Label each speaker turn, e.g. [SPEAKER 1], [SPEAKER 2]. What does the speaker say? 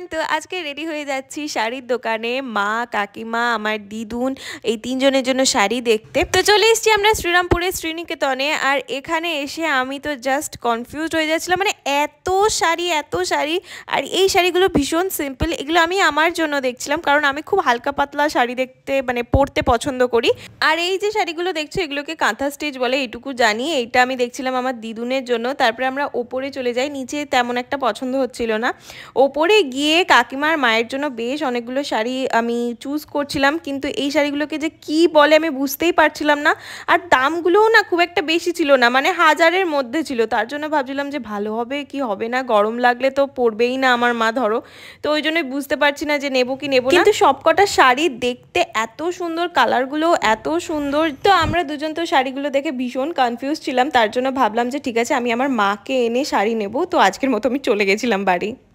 [SPEAKER 1] everyone তো আজকে ready হয়ে যাচ্ছি শাড়ির দোকানে মা কাকিমা আমার দিদুন এই তিনজনের জন্য শাড়ি দেখতে তো চলে এসেছি আমরা শ্রীরামপুরের শ্রীনিকেতনে আর এখানে এসে আমি তো জাস্ট কনফিউজ হয়ে যাচ্ছিলাম মানে এত শাড়ি এত শাড়ি আর এই শাড়িগুলো ভীষণ সিম্পল এগুলো আমি আমার জন্য দেখছিলাম কারণ আমি খুব হালকা পাতলা শাড়ি দেখতে মানে পরতে পছন্দ করি আর এই যে শাড়িগুলো দেখছো এগুলোকে কাঁথা স্টেজ বলে এইটুকু জানি এইটা আমি দেখছিলাম আমার দিদুনের জন্য তারপরে আমরা ওপরে চলে যাই নিচে তেমন একটা পছন্দ হচ্ছিল না ওপরে গিয়ে গিয়ে কাকিমার মায়ের জন্য বেশ অনেকগুলো শাড়ি আমি চুজ করছিলাম কিন্তু এই শাড়িগুলোকে যে কি বলে আমি বুঝতেই পারছিলাম না আর দামগুলোও না খুব একটা বেশি ছিল না মানে হাজারের মধ্যে ছিল তার জন্য ভাবছিলাম যে ভালো হবে কি হবে না গরম লাগলে তো পড়বেই না আমার মা ধরো তো ওই জন্যই বুঝতে পারছি না যে নেবো কি নেবো কিন্তু সবকটা শাড়ি দেখতে এত সুন্দর কালারগুলো এত সুন্দর তো আমরা দুজন তো শাড়িগুলো দেখে ভীষণ কনফিউজ ছিলাম তার জন্য ভাবলাম যে ঠিক আছে আমি আমার মাকে এনে শাড়ি নেব তো আজকের মতো আমি চলে গেছিলাম বাড়ি